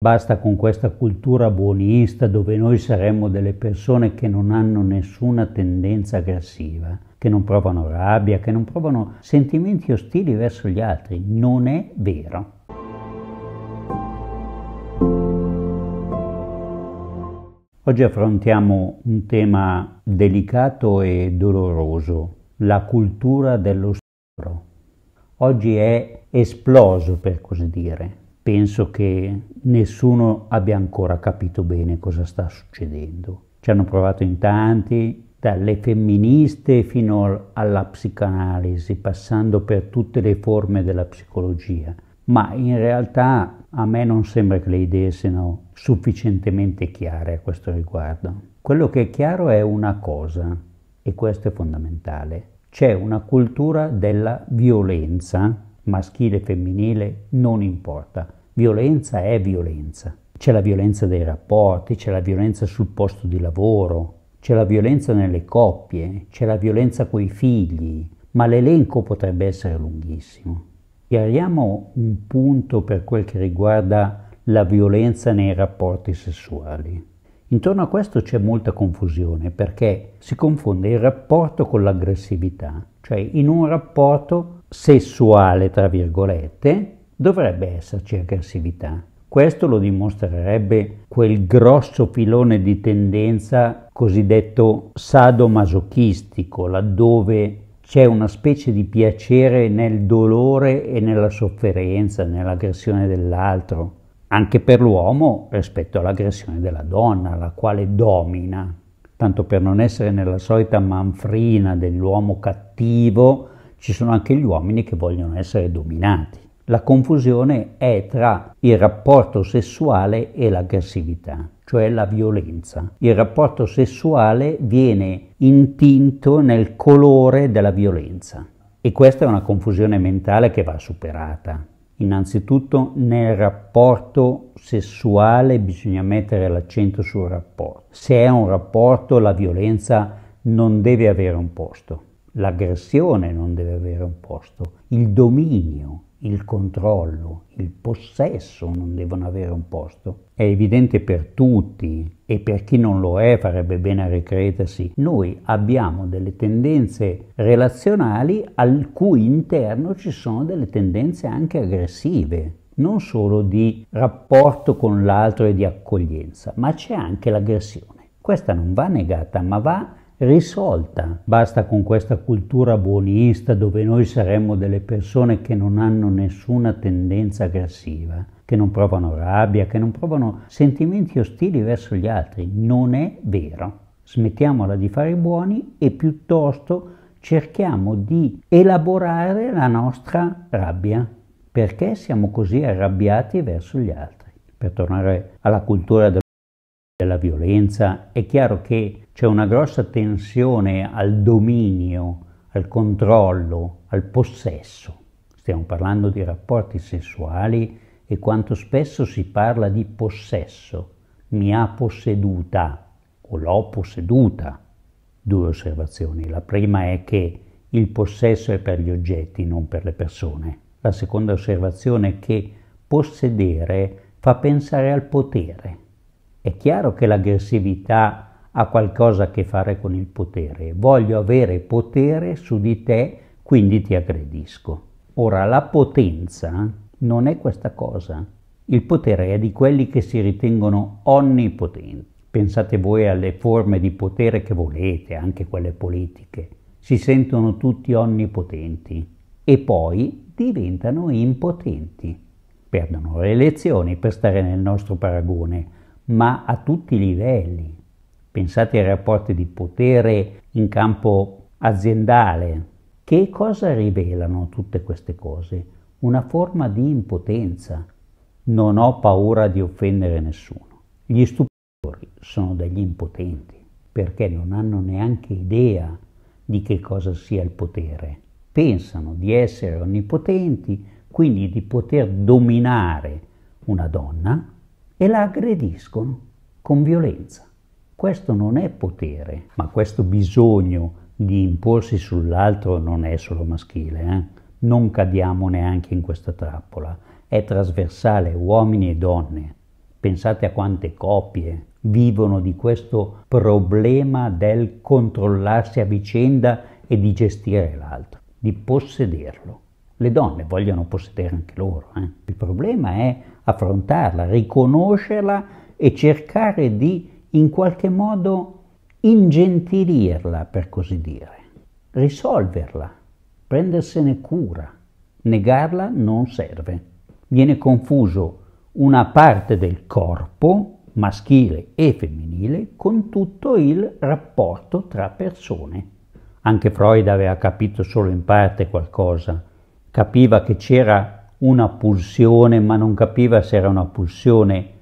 Basta con questa cultura buonista dove noi saremmo delle persone che non hanno nessuna tendenza aggressiva, che non provano rabbia, che non provano sentimenti ostili verso gli altri. Non è vero. Oggi affrontiamo un tema delicato e doloroso, la cultura dello stupro. Oggi è esploso, per così dire penso che nessuno abbia ancora capito bene cosa sta succedendo. Ci hanno provato in tanti, dalle femministe fino alla psicanalisi, passando per tutte le forme della psicologia. Ma in realtà a me non sembra che le idee siano sufficientemente chiare a questo riguardo. Quello che è chiaro è una cosa, e questo è fondamentale. C'è una cultura della violenza maschile e femminile, non importa. Violenza è violenza. C'è la violenza dei rapporti, c'è la violenza sul posto di lavoro, c'è la violenza nelle coppie, c'è la violenza coi figli, ma l'elenco potrebbe essere lunghissimo. Chiariamo un punto per quel che riguarda la violenza nei rapporti sessuali. Intorno a questo c'è molta confusione perché si confonde il rapporto con l'aggressività, cioè in un rapporto sessuale, tra virgolette, dovrebbe esserci aggressività. Questo lo dimostrerebbe quel grosso filone di tendenza cosiddetto sadomasochistico, laddove c'è una specie di piacere nel dolore e nella sofferenza, nell'aggressione dell'altro, anche per l'uomo rispetto all'aggressione della donna, la quale domina, tanto per non essere nella solita manfrina dell'uomo cattivo ci sono anche gli uomini che vogliono essere dominati. La confusione è tra il rapporto sessuale e l'aggressività, cioè la violenza. Il rapporto sessuale viene intinto nel colore della violenza e questa è una confusione mentale che va superata. Innanzitutto nel rapporto sessuale bisogna mettere l'accento sul rapporto. Se è un rapporto la violenza non deve avere un posto. L'aggressione non deve avere un posto, il dominio, il controllo, il possesso non devono avere un posto. È evidente per tutti e per chi non lo è farebbe bene a ricredersi. Noi abbiamo delle tendenze relazionali al cui interno ci sono delle tendenze anche aggressive non solo di rapporto con l'altro e di accoglienza, ma c'è anche l'aggressione. Questa non va negata, ma va risolta. Basta con questa cultura buonista dove noi saremmo delle persone che non hanno nessuna tendenza aggressiva, che non provano rabbia, che non provano sentimenti ostili verso gli altri. Non è vero. Smettiamola di fare i buoni e piuttosto cerchiamo di elaborare la nostra rabbia. Perché siamo così arrabbiati verso gli altri? Per tornare alla cultura del della violenza, è chiaro che c'è una grossa tensione al dominio, al controllo, al possesso. Stiamo parlando di rapporti sessuali e quanto spesso si parla di possesso. Mi ha posseduta o l'ho posseduta. Due osservazioni. La prima è che il possesso è per gli oggetti, non per le persone. La seconda osservazione è che possedere fa pensare al potere è chiaro che l'aggressività ha qualcosa a che fare con il potere. Voglio avere potere su di te, quindi ti aggredisco. Ora, la potenza non è questa cosa. Il potere è di quelli che si ritengono onnipotenti. Pensate voi alle forme di potere che volete, anche quelle politiche. Si sentono tutti onnipotenti e poi diventano impotenti. Perdono le elezioni, per stare nel nostro paragone ma a tutti i livelli. Pensate ai rapporti di potere in campo aziendale. Che cosa rivelano tutte queste cose? Una forma di impotenza. Non ho paura di offendere nessuno. Gli stupori sono degli impotenti perché non hanno neanche idea di che cosa sia il potere. Pensano di essere onnipotenti, quindi di poter dominare una donna e la aggrediscono con violenza. Questo non è potere, ma questo bisogno di imporsi sull'altro non è solo maschile. Eh? Non cadiamo neanche in questa trappola. È trasversale uomini e donne. Pensate a quante coppie vivono di questo problema del controllarsi a vicenda e di gestire l'altro, di possederlo. Le donne vogliono possedere anche loro. Eh. Il problema è affrontarla, riconoscerla e cercare di in qualche modo ingentilirla, per così dire, risolverla, prendersene cura. Negarla non serve. Viene confuso una parte del corpo, maschile e femminile, con tutto il rapporto tra persone. Anche Freud aveva capito solo in parte qualcosa capiva che c'era una pulsione, ma non capiva se era una pulsione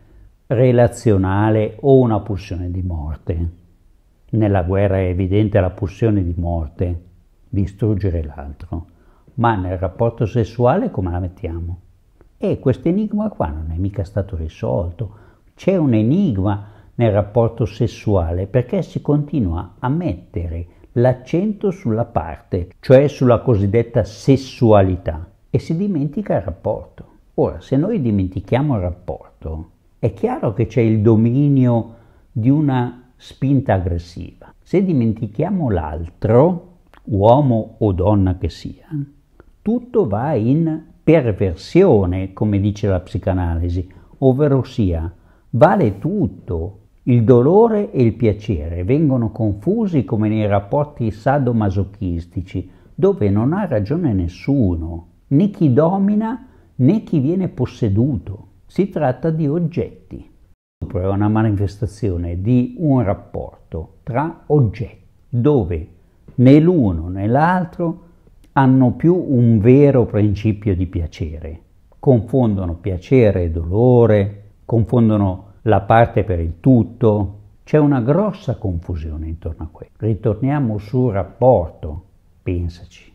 relazionale o una pulsione di morte. Nella guerra è evidente la pulsione di morte, distruggere l'altro, ma nel rapporto sessuale come la mettiamo? E questo enigma qua non è mica stato risolto. C'è un enigma nel rapporto sessuale perché si continua a mettere l'accento sulla parte, cioè sulla cosiddetta sessualità, e si dimentica il rapporto. Ora, se noi dimentichiamo il rapporto, è chiaro che c'è il dominio di una spinta aggressiva. Se dimentichiamo l'altro, uomo o donna che sia, tutto va in perversione, come dice la psicanalisi, ovvero sia, vale tutto, il dolore e il piacere vengono confusi come nei rapporti sadomasochistici, dove non ha ragione nessuno, né chi domina né chi viene posseduto. Si tratta di oggetti. è una manifestazione di un rapporto tra oggetti, dove né l'uno né l'altro hanno più un vero principio di piacere. Confondono piacere e dolore, confondono la parte per il tutto, c'è una grossa confusione intorno a questo. Ritorniamo sul rapporto, pensaci.